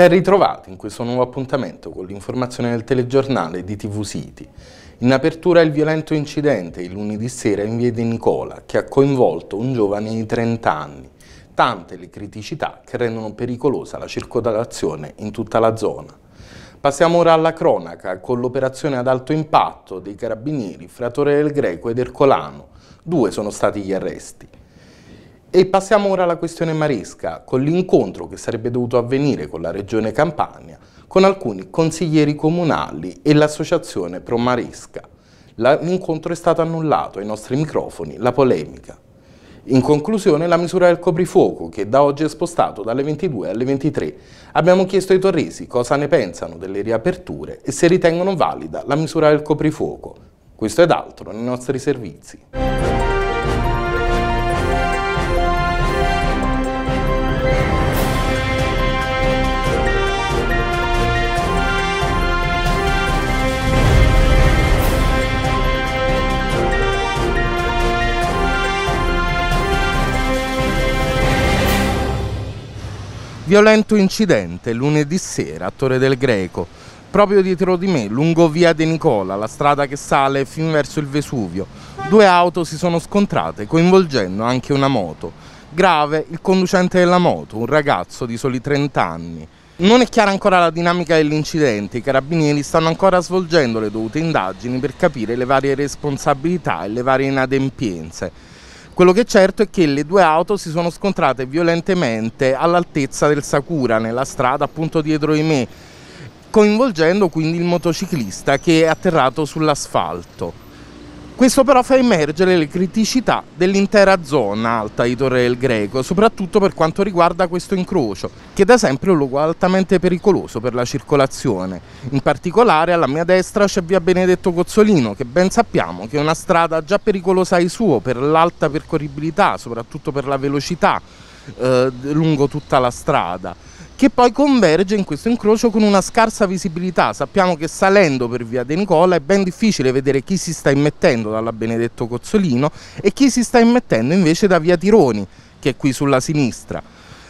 Ben ritrovati in questo nuovo appuntamento con l'informazione del telegiornale di TV City. In apertura il violento incidente il lunedì sera in via di Nicola che ha coinvolto un giovane di 30 anni. Tante le criticità che rendono pericolosa la circolazione in tutta la zona. Passiamo ora alla cronaca con l'operazione ad alto impatto dei carabinieri fra Torre del Greco ed Ercolano. Due sono stati gli arresti. E passiamo ora alla questione Maresca, con l'incontro che sarebbe dovuto avvenire con la Regione Campania, con alcuni consiglieri comunali e l'associazione Pro Maresca. L'incontro è stato annullato, ai nostri microfoni la polemica. In conclusione la misura del coprifuoco che da oggi è spostato dalle 22 alle 23. Abbiamo chiesto ai torresi cosa ne pensano delle riaperture e se ritengono valida la misura del coprifuoco. Questo ed altro nei nostri servizi. Violento incidente lunedì sera a Torre del Greco. Proprio dietro di me, lungo via De Nicola, la strada che sale fin verso il Vesuvio, due auto si sono scontrate, coinvolgendo anche una moto. Grave il conducente della moto, un ragazzo di soli 30 anni. Non è chiara ancora la dinamica dell'incidente, i carabinieri stanno ancora svolgendo le dovute indagini per capire le varie responsabilità e le varie inadempienze. Quello che è certo è che le due auto si sono scontrate violentemente all'altezza del Sakura, nella strada appunto dietro di me, coinvolgendo quindi il motociclista che è atterrato sull'asfalto. Questo però fa emergere le criticità dell'intera zona alta di Torre del Greco, soprattutto per quanto riguarda questo incrocio, che da sempre è un luogo altamente pericoloso per la circolazione. In particolare alla mia destra c'è via Benedetto Cozzolino, che ben sappiamo che è una strada già pericolosa ai suo per l'alta percorribilità, soprattutto per la velocità eh, lungo tutta la strada che poi converge in questo incrocio con una scarsa visibilità. Sappiamo che salendo per via De Nicola è ben difficile vedere chi si sta immettendo dalla Benedetto Cozzolino e chi si sta immettendo invece da via Tironi, che è qui sulla sinistra.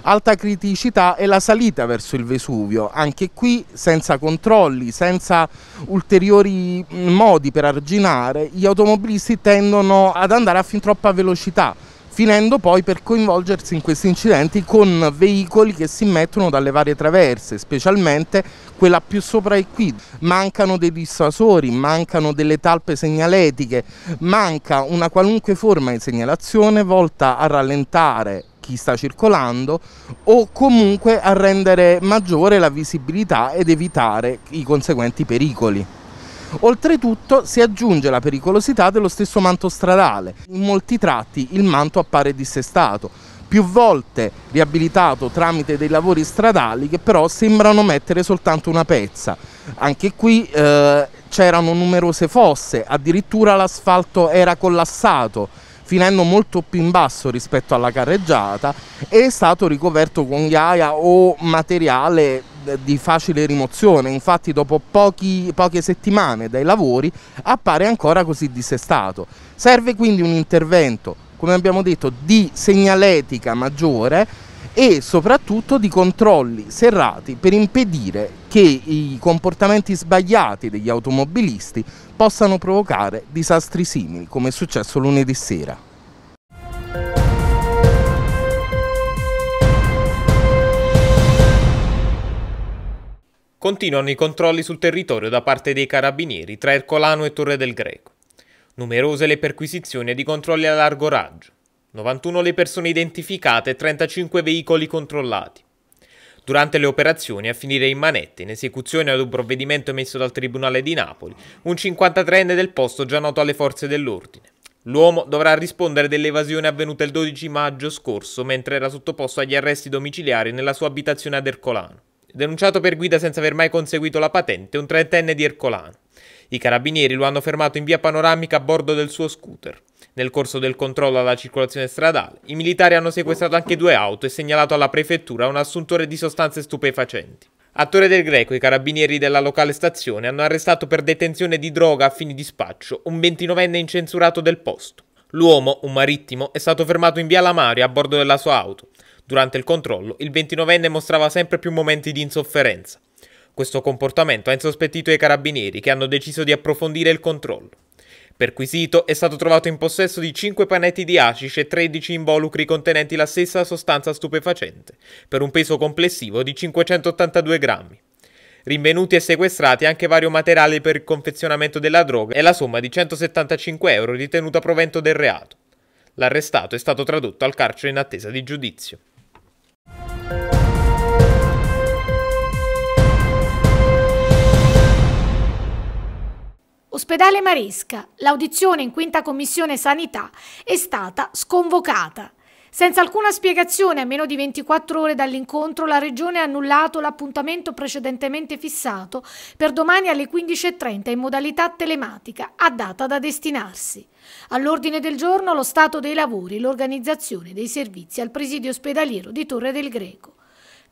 Alta criticità è la salita verso il Vesuvio, anche qui senza controlli, senza ulteriori modi per arginare, gli automobilisti tendono ad andare a fin troppa velocità finendo poi per coinvolgersi in questi incidenti con veicoli che si mettono dalle varie traverse, specialmente quella più sopra e qui. Mancano dei dissuasori, mancano delle talpe segnaletiche, manca una qualunque forma di segnalazione volta a rallentare chi sta circolando o comunque a rendere maggiore la visibilità ed evitare i conseguenti pericoli. Oltretutto si aggiunge la pericolosità dello stesso manto stradale. In molti tratti il manto appare dissestato, più volte riabilitato tramite dei lavori stradali che però sembrano mettere soltanto una pezza. Anche qui eh, c'erano numerose fosse, addirittura l'asfalto era collassato finendo molto più in basso rispetto alla carreggiata e è stato ricoperto con ghiaia o materiale eh, di facile rimozione, infatti dopo pochi, poche settimane dai lavori appare ancora così dissestato. Serve quindi un intervento, come abbiamo detto, di segnaletica maggiore e soprattutto di controlli serrati per impedire che i comportamenti sbagliati degli automobilisti possano provocare disastri simili, come è successo lunedì sera. Continuano i controlli sul territorio da parte dei carabinieri tra Ercolano e Torre del Greco. Numerose le perquisizioni ed i controlli a largo raggio. 91 le persone identificate e 35 veicoli controllati durante le operazioni a finire in manette in esecuzione ad un provvedimento emesso dal Tribunale di Napoli, un 53enne del posto già noto alle forze dell'ordine. L'uomo dovrà rispondere dell'evasione avvenuta il 12 maggio scorso mentre era sottoposto agli arresti domiciliari nella sua abitazione ad Ercolano denunciato per guida senza aver mai conseguito la patente, un trentenne di Ercolano. I carabinieri lo hanno fermato in via panoramica a bordo del suo scooter. Nel corso del controllo alla circolazione stradale, i militari hanno sequestrato anche due auto e segnalato alla prefettura un assuntore di sostanze stupefacenti. A Torre del Greco i carabinieri della locale stazione hanno arrestato per detenzione di droga a fini di spaccio un 29enne incensurato del posto. L'uomo, un marittimo, è stato fermato in via Lamaria a bordo della sua auto. Durante il controllo, il 29enne mostrava sempre più momenti di insofferenza. Questo comportamento ha insospettito i carabinieri che hanno deciso di approfondire il controllo. Perquisito è stato trovato in possesso di 5 panetti di hashish e 13 involucri contenenti la stessa sostanza stupefacente, per un peso complessivo di 582 grammi. Rinvenuti e sequestrati anche vario materiale per il confezionamento della droga e la somma di 175 euro ritenuta provento del reato. L'arrestato è stato tradotto al carcere in attesa di giudizio. Ospedale Maresca, l'audizione in quinta commissione sanità è stata sconvocata. Senza alcuna spiegazione, a meno di 24 ore dall'incontro, la Regione ha annullato l'appuntamento precedentemente fissato per domani alle 15.30 in modalità telematica, a data da destinarsi. All'ordine del giorno lo stato dei lavori e l'organizzazione dei servizi al presidio ospedaliero di Torre del Greco.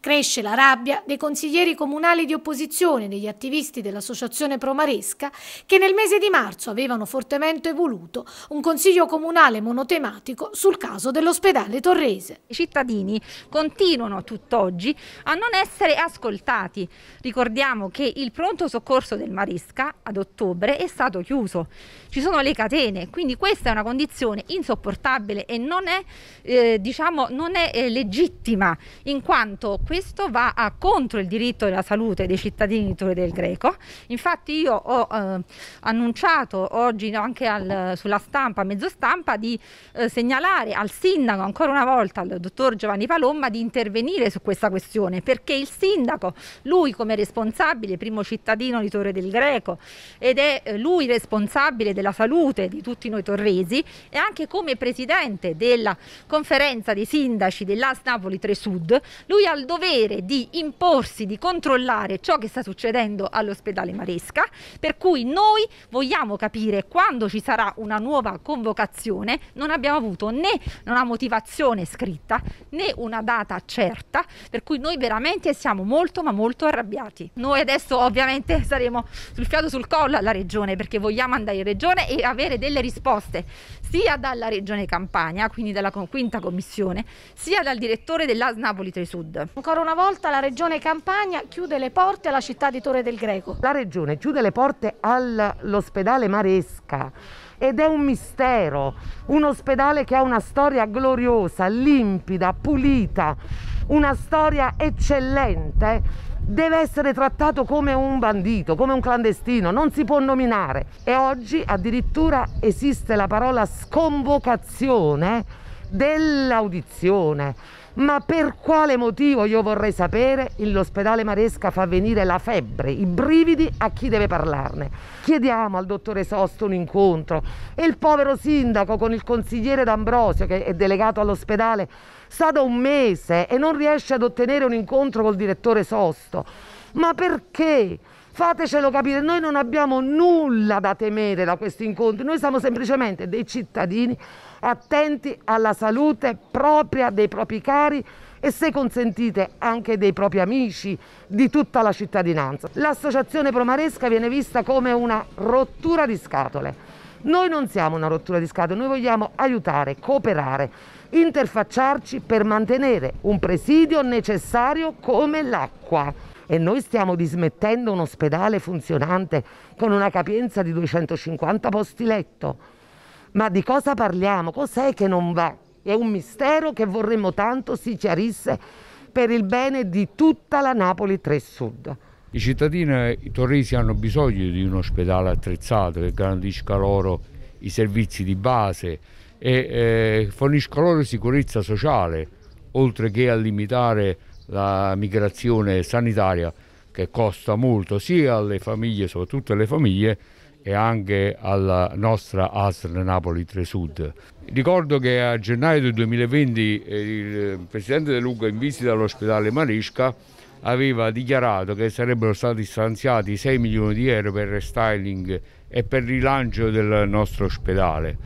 Cresce la rabbia dei consiglieri comunali di opposizione, e degli attivisti dell'associazione Promaresca, che nel mese di marzo avevano fortemente voluto un consiglio comunale monotematico sul caso dell'ospedale torrese. I cittadini continuano tutt'oggi a non essere ascoltati. Ricordiamo che il pronto soccorso del Maresca ad ottobre è stato chiuso. Ci sono le catene, quindi questa è una condizione insopportabile e non è, eh, diciamo, non è eh, legittima in quanto questo va a contro il diritto della salute dei cittadini di Torre del Greco. Infatti io ho eh, annunciato oggi anche al, sulla stampa, a mezzo stampa, di eh, segnalare al sindaco ancora una volta, al dottor Giovanni Palomba, di intervenire su questa questione perché il sindaco, lui come responsabile, primo cittadino di Torre del Greco ed è eh, lui responsabile della salute di tutti noi torresi e anche come presidente della conferenza dei sindaci dell'AS Napoli 3 Sud, lui ha il dovere dovere di imporsi, di controllare ciò che sta succedendo all'ospedale Maresca, per cui noi vogliamo capire quando ci sarà una nuova convocazione, non abbiamo avuto né una motivazione scritta né una data certa, per cui noi veramente siamo molto ma molto arrabbiati. Noi adesso ovviamente saremo sul fiato sul collo alla regione perché vogliamo andare in regione e avere delle risposte sia dalla Regione Campania, quindi dalla quinta commissione, sia dal direttore dell'AS Napoli 3 Sud. Ancora una volta la Regione Campania chiude le porte alla città di Torre del Greco. La Regione chiude le porte all'ospedale Maresca ed è un mistero, un ospedale che ha una storia gloriosa, limpida, pulita, una storia eccellente deve essere trattato come un bandito, come un clandestino, non si può nominare. E oggi addirittura esiste la parola sconvocazione dell'audizione ma per quale motivo io vorrei sapere l'ospedale Maresca fa venire la febbre, i brividi a chi deve parlarne? Chiediamo al dottore Sosto un incontro e il povero sindaco con il consigliere D'Ambrosio che è delegato all'ospedale sta da un mese e non riesce ad ottenere un incontro col direttore Sosto. Ma perché? Fatecelo capire, noi non abbiamo nulla da temere da questi incontri, noi siamo semplicemente dei cittadini attenti alla salute propria dei propri cari e se consentite anche dei propri amici, di tutta la cittadinanza. L'associazione Promaresca viene vista come una rottura di scatole. Noi non siamo una rottura di scatole, noi vogliamo aiutare, cooperare, interfacciarci per mantenere un presidio necessario come l'acqua e noi stiamo dismettendo un ospedale funzionante con una capienza di 250 posti letto. Ma di cosa parliamo? Cos'è che non va? È un mistero che vorremmo tanto si chiarisse per il bene di tutta la Napoli 3 Sud. I cittadini i torresi hanno bisogno di un ospedale attrezzato che garantisca loro i servizi di base e eh, fornisca loro sicurezza sociale, oltre che a limitare la migrazione sanitaria che costa molto sia alle famiglie, soprattutto alle famiglie, e anche alla nostra ASL Napoli 3 Sud. Ricordo che a gennaio del 2020 eh, il Presidente De Luca in visita all'ospedale Marisca aveva dichiarato che sarebbero stati stanziati 6 milioni di euro per restyling e per il rilancio del nostro ospedale.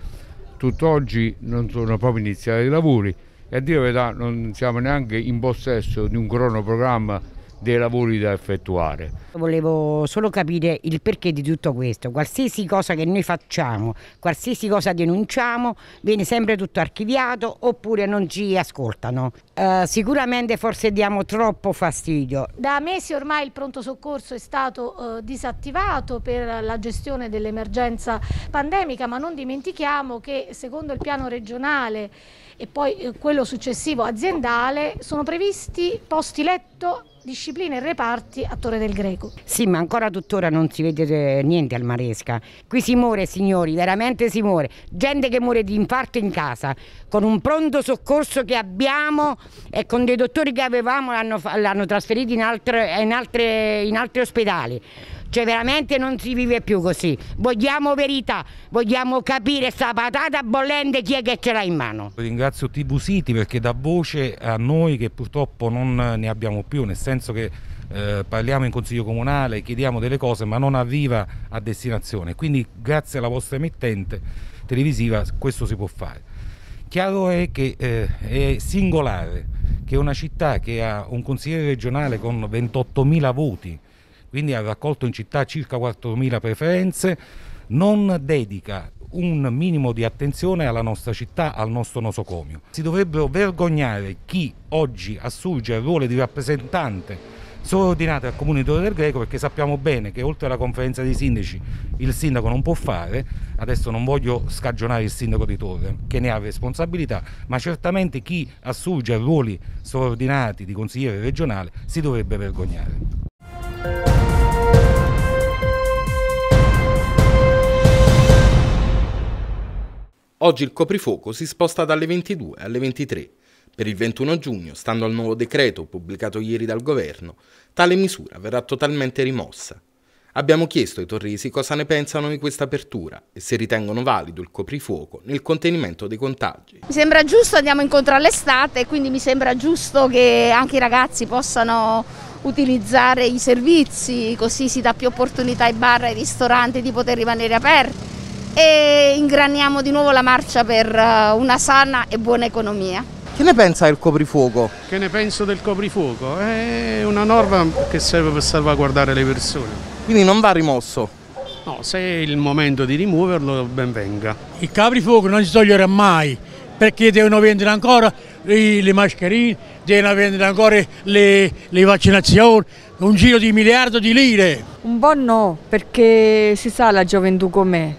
Tutt'oggi non sono proprio iniziati i lavori, e a dire la verità non siamo neanche in possesso di un cronoprogramma dei lavori da effettuare. Volevo solo capire il perché di tutto questo. Qualsiasi cosa che noi facciamo, qualsiasi cosa denunciamo, viene sempre tutto archiviato oppure non ci ascoltano. Uh, sicuramente forse diamo troppo fastidio. Da mesi ormai il pronto soccorso è stato uh, disattivato per la gestione dell'emergenza pandemica, ma non dimentichiamo che secondo il piano regionale e poi eh, quello successivo aziendale sono previsti posti letto discipline e reparti a Torre del Greco. Sì, ma ancora tuttora non si vede eh, niente al Maresca. Qui si muore, signori, veramente si muore. Gente che muore di infarto in casa, con un pronto soccorso che abbiamo e con dei dottori che avevamo l'hanno trasferito in, altre, in, altre, in altri ospedali. Cioè veramente non si vive più così. Vogliamo verità, vogliamo capire sta patata bollente chi è che ce l'ha in mano. Ringrazio TV City perché dà voce a noi che purtroppo non ne abbiamo più, nel senso che eh, parliamo in consiglio comunale, chiediamo delle cose ma non arriva a destinazione. Quindi grazie alla vostra emittente televisiva questo si può fare. Chiaro è che eh, è singolare che una città che ha un consigliere regionale con 28.000 voti quindi ha raccolto in città circa 4.000 preferenze, non dedica un minimo di attenzione alla nostra città, al nostro nosocomio. Si dovrebbero vergognare chi oggi assurge il ruolo di rappresentante sovordinato al comune di Torre del Greco perché sappiamo bene che oltre alla conferenza dei sindaci il sindaco non può fare, adesso non voglio scagionare il sindaco di Torre che ne ha responsabilità, ma certamente chi assurge a ruoli sovordinati di consigliere regionale si dovrebbe vergognare. Oggi il coprifuoco si sposta dalle 22 alle 23. Per il 21 giugno, stando al nuovo decreto pubblicato ieri dal governo, tale misura verrà totalmente rimossa. Abbiamo chiesto ai torresi cosa ne pensano di questa apertura e se ritengono valido il coprifuoco nel contenimento dei contagi. Mi sembra giusto, andiamo incontro all'estate, quindi mi sembra giusto che anche i ragazzi possano utilizzare i servizi, così si dà più opportunità ai bar e ai ristoranti di poter rimanere aperti e ingraniamo di nuovo la marcia per eh, una sana e buona economia. Che ne pensa del coprifuoco? Che ne penso del coprifuoco? È una norma che serve per salvaguardare le persone. Quindi non va rimosso? No, se è il momento di rimuoverlo, ben venga. Il coprifuoco non si toglierà mai, perché devono vendere ancora le mascherine, devono vendere ancora le, le vaccinazioni, un giro di miliardo di lire. Un buon no, perché si sa la gioventù com'è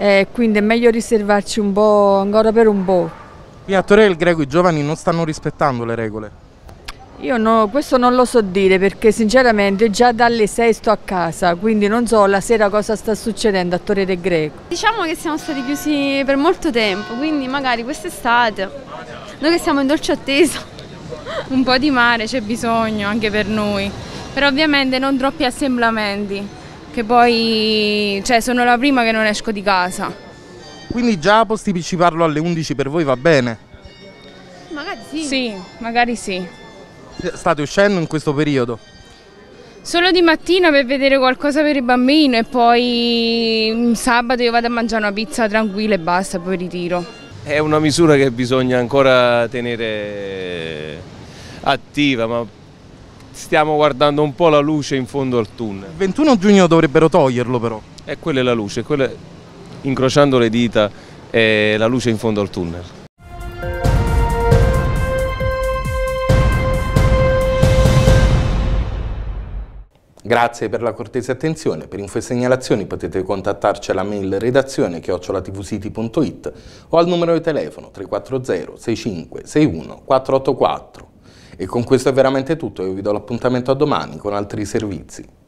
eh, quindi è meglio riservarci un po' ancora per un po'. Qui a Torre del Greco i giovani non stanno rispettando le regole? Io no, questo non lo so dire perché sinceramente già dalle 6 sto a casa, quindi non so la sera cosa sta succedendo a Torre del Greco. Diciamo che siamo stati chiusi per molto tempo, quindi magari quest'estate, noi che siamo in dolce attesa, un po' di mare c'è bisogno anche per noi, però ovviamente non troppi assemblamenti che poi cioè, sono la prima che non esco di casa. Quindi già posticiparlo alle 11 per voi va bene? Magari sì. Sì, magari sì. State uscendo in questo periodo? Solo di mattina per vedere qualcosa per il bambino e poi sabato io vado a mangiare una pizza tranquilla e basta, poi ritiro. È una misura che bisogna ancora tenere attiva, ma stiamo guardando un po' la luce in fondo al tunnel. Il 21 giugno dovrebbero toglierlo però. E quella è la luce, quella incrociando le dita è la luce in fondo al tunnel. Grazie per la cortese attenzione, per info e segnalazioni potete contattarci alla mail redazione chiocciolatvsiti.it o al numero di telefono 340 65 61 484. E con questo è veramente tutto, io vi do l'appuntamento a domani con altri servizi.